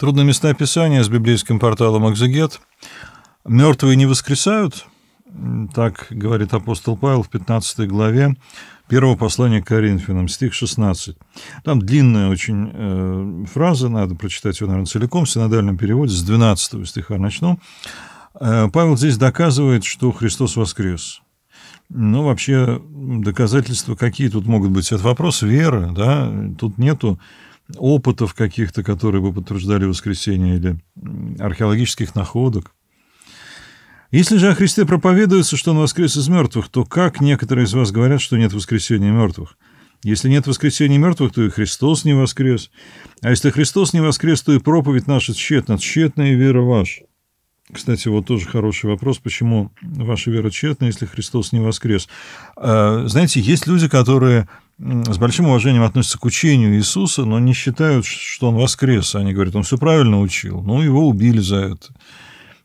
Трудно места Писания с библейским порталом «Экзегет». «Мертвые не воскресают», так говорит апостол Павел в 15 главе первого послания к Коринфянам, стих 16. Там длинная очень э, фраза, надо прочитать ее, наверное, целиком, в синодальном переводе, с 12 стиха начну. Э, Павел здесь доказывает, что Христос воскрес. Ну, вообще, доказательства какие тут могут быть? Это вопрос веры, да, тут нету опытов каких-то, которые бы подтверждали воскресение, или археологических находок. Если же о Христе проповедуется, что Он воскрес из мертвых, то как некоторые из вас говорят, что нет воскресения мертвых? Если нет воскресения мертвых, то и Христос не воскрес. А если Христос не воскрес, то и проповедь наша тщетна, тщетная вера ваша. Кстати, вот тоже хороший вопрос, почему ваша вера тщетна, если Христос не воскрес. А, знаете, есть люди, которые с большим уважением относятся к учению Иисуса, но не считают, что он воскрес. Они говорят, он все правильно учил, но ну, его убили за это.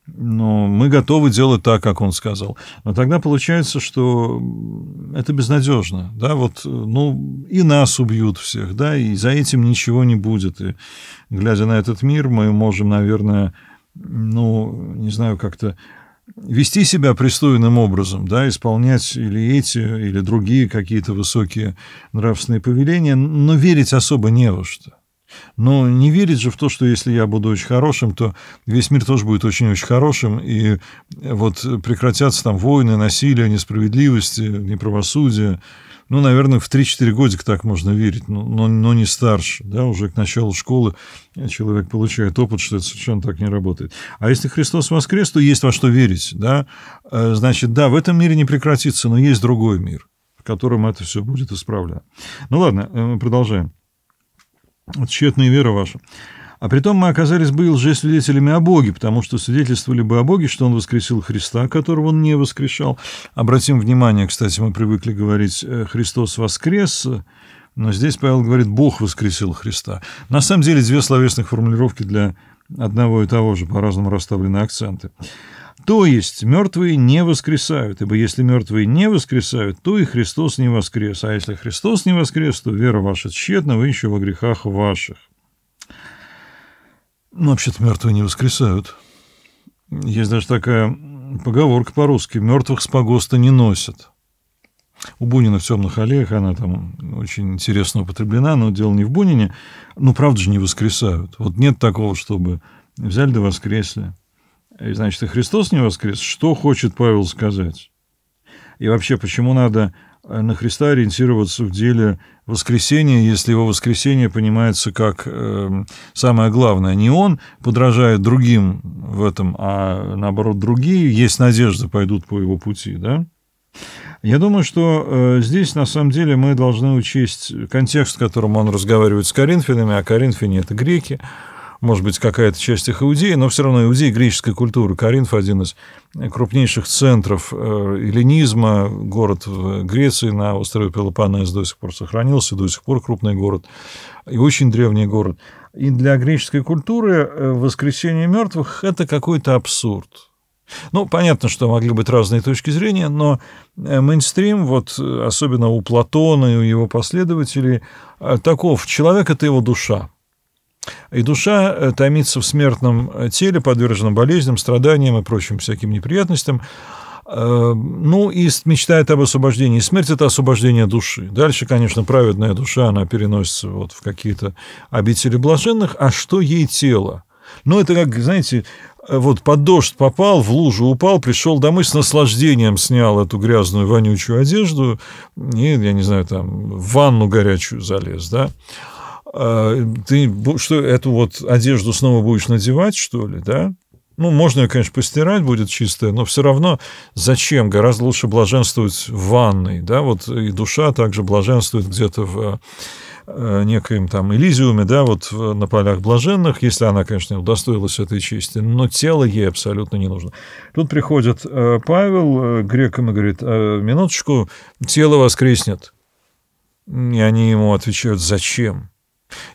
Но мы готовы делать так, как он сказал. Но тогда получается, что это безнадежно. Да? Вот, ну, и нас убьют всех, да, и за этим ничего не будет. И, глядя на этот мир, мы можем, наверное, ну, не знаю, как-то вести себя пристойным образом, да, исполнять или эти, или другие какие-то высокие нравственные повеления, но верить особо не во что. Но не верить же в то, что если я буду очень хорошим, то весь мир тоже будет очень-очень хорошим, и вот прекратятся там войны, насилие, несправедливость, неправосудие ну, наверное, в 3-4 годика так можно верить, но, но, но не старше. Да, уже к началу школы человек получает опыт, что это совершенно так не работает. А если Христос воскрес, то есть во что верить. Да? Э, значит, да, в этом мире не прекратится, но есть другой мир, в котором это все будет исправлено. Ну ладно, э, продолжаем. Тщетная вера ваша. А притом мы оказались бы и лжесвидетелями о Боге, потому что свидетельствовали бы о Боге, что Он воскресил Христа, которого Он не воскрешал. Обратим внимание, кстати, мы привыкли говорить э, «Христос воскрес», но здесь Павел говорит «Бог воскресил Христа». На самом деле две словесных формулировки для одного и того же, по-разному расставлены акценты. То есть мертвые не воскресают, ибо если мертвые не воскресают, то и Христос не воскрес, а если Христос не воскрес, то вера ваша тщетна, вы еще во грехах ваших. Ну, вообще-то мертвые не воскресают. Есть даже такая поговорка по-русски. Мертвых с погоста не носят. У Бунина в темных аллеях она там очень интересно употреблена, но дело не в Бунине. Ну, правда же, не воскресают. Вот нет такого, чтобы взяли да воскресли. И, значит, и Христос не воскрес. Что хочет Павел сказать? И вообще, почему надо Э, на Христа ориентироваться в деле воскресения, если его воскресение понимается как э, самое главное. Не он подражает другим в этом, а наоборот другие, есть надежда, пойдут по его пути. Да? Я думаю, что э, здесь на самом деле мы должны учесть контекст, в котором он разговаривает с коринфянами, а коринфяне – это греки – может быть, какая-то часть их иудеи, но все равно иудеи греческой культуры. Коринф – один из крупнейших центров э, эллинизма. Город в Греции на острове Пелопоннес до сих пор сохранился, до сих пор крупный город и очень древний город. И для греческой культуры э, воскресение мертвых – это какой-то абсурд. Ну, понятно, что могли быть разные точки зрения, но э, мейнстрим, вот особенно у Платона и у его последователей, таков, человек – это его душа, и душа э, томится в смертном э, теле, подверженном болезням, страданиям и прочим всяким неприятностям. Эм, ну, и мечтает об освобождении. смерть – это освобождение души. Дальше, конечно, праведная душа, она переносится вот в какие-то обители блаженных. А что ей тело? Ну, это как, знаете, э, вот под дождь попал, в лужу упал, пришел домой с наслаждением снял эту грязную вонючую одежду и, я не знаю, там, в ванну горячую залез, да. Э, ты что, эту вот одежду снова будешь надевать, что ли, да? Ну, можно ее, конечно, постирать, будет чистая, но все равно зачем? Гораздо лучше блаженствовать в ванной, да, вот и душа также блаженствует где-то в э, некоем там Элизиуме, да, вот на полях блаженных, если она, конечно, удостоилась этой чести, но тело ей абсолютно не нужно. Тут приходит э, Павел грекам и говорит, минуточку, тело воскреснет. И они ему отвечают, зачем?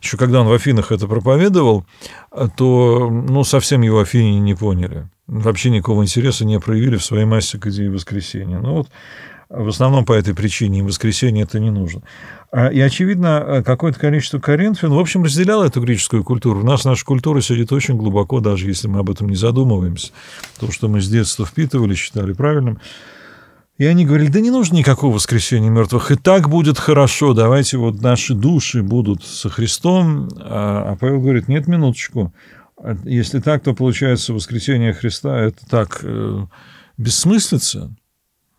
еще когда он в Афинах это проповедовал, э, то ну, совсем его афиняне не поняли. Вообще никакого интереса не проявили в своей массе к идее воскресения. Ну вот в основном по этой причине, им воскресенье это не нужно. А, и, очевидно, э, какое-то количество коринфян, в общем, разделяло эту греческую культуру. У нас наша культура сидит очень глубоко, даже если мы об этом не задумываемся. То, что мы с детства впитывали, считали правильным – и они говорили, да не нужно никакого воскресения мертвых, и так будет хорошо, давайте вот наши души будут со Христом. А, а Павел говорит, нет, минуточку, если так, то получается воскресение Христа – это так э, бессмыслица.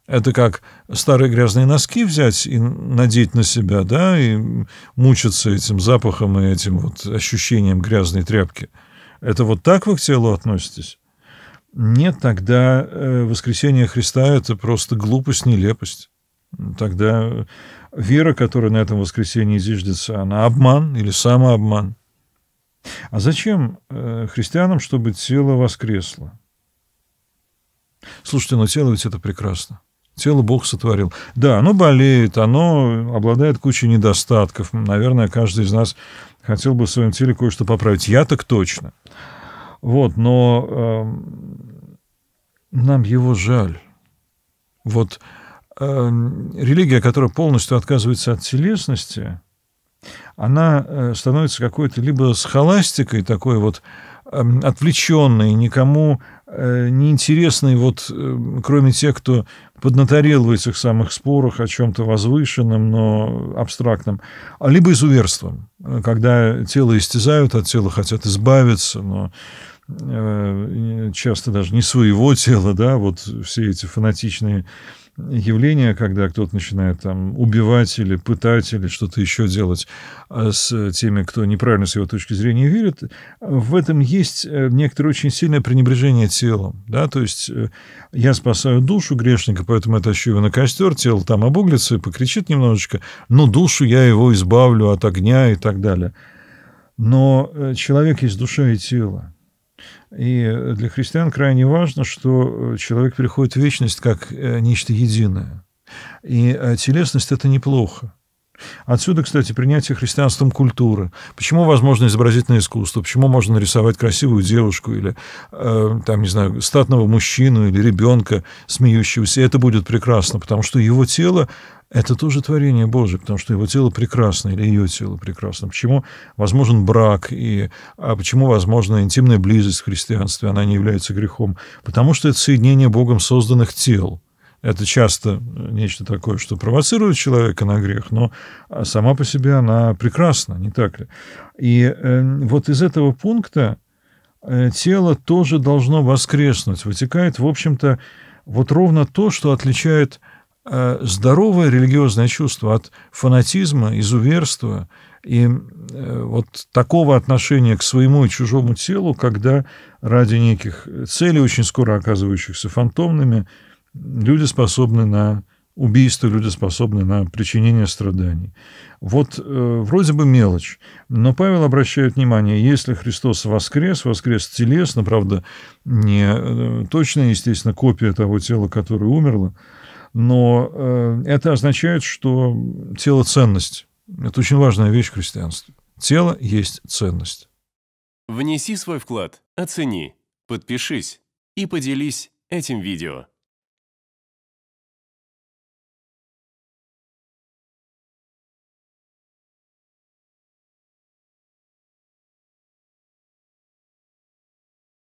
Это как старые грязные носки взять и надеть на себя, да, и мучиться этим запахом и этим вот ощущением грязной тряпки. Это вот так вы к телу относитесь? Нет, тогда э, воскресение Христа — это просто глупость, нелепость. Тогда э, вера, которая на этом воскресении зиждется, она обман или самообман. А зачем э, христианам, чтобы тело воскресло? Слушайте, но тело ведь это прекрасно. Тело Бог сотворил. Да, оно болеет, оно обладает кучей недостатков. Наверное, каждый из нас хотел бы в своем теле кое-что поправить. Я так точно. Вот, но э, нам его жаль. Вот э, религия, которая полностью отказывается от телесности, она э, становится какой-то либо схоластикой такой вот э, эм, отвлеченной, никому э, неинтересной, вот э, кроме тех, кто поднаторел в этих самых спорах о чем-то возвышенном, но абстрактном, а либо изуверством, э, когда тело истязают, от тела хотят избавиться, но Э, часто даже не своего тела, да, вот все эти фанатичные явления, когда кто-то начинает там убивать или пытать или что-то еще делать а с теми, кто неправильно с его точки зрения верит, в этом есть э, некоторое очень сильное пренебрежение телом, да, то есть э, я спасаю душу грешника, поэтому я тащу его на костер, тело там обуглится и покричит немножечко, но душу я его избавлю от огня и так далее. Но человек есть душа и тело. И для христиан крайне важно, что э, человек переходит в вечность как э, нечто единое. И э, телесность – это неплохо. Отсюда, кстати, принятие христианством культуры. Почему возможно изобразительное искусство? Почему можно нарисовать красивую девушку или, э, там, не знаю, статного мужчину или ребенка смеющегося? это будет прекрасно, потому что его тело это тоже творение Божие, потому что его тело прекрасно или ее тело прекрасно. Почему возможен брак и а почему возможна интимная близость в христианстве, она не является грехом? Потому что это соединение Богом созданных тел. Это часто э, нечто такое, что провоцирует человека на грех, но а, сама по себе она прекрасна, не так ли? И эм, вот из этого пункта э, тело тоже должно воскреснуть. Вытекает, в общем-то, вот ровно то, что отличает э, здоровое религиозное чувство от фанатизма, изуверства и вот такого отношения к своему и чужому телу, когда ради неких целей, очень скоро оказывающихся фантомными, люди способны на убийство, люди способны на причинение страданий. Вот э, вроде бы мелочь, но Павел обращает внимание, если Христос воскрес, воскрес телесно, правда, не э, точно, естественно, копия того тела, которое умерло, но э, это означает, что тело – ценность. Это очень важная вещь в христианстве. Тело есть ценность. Внеси свой вклад, оцени, подпишись и поделись этим видео.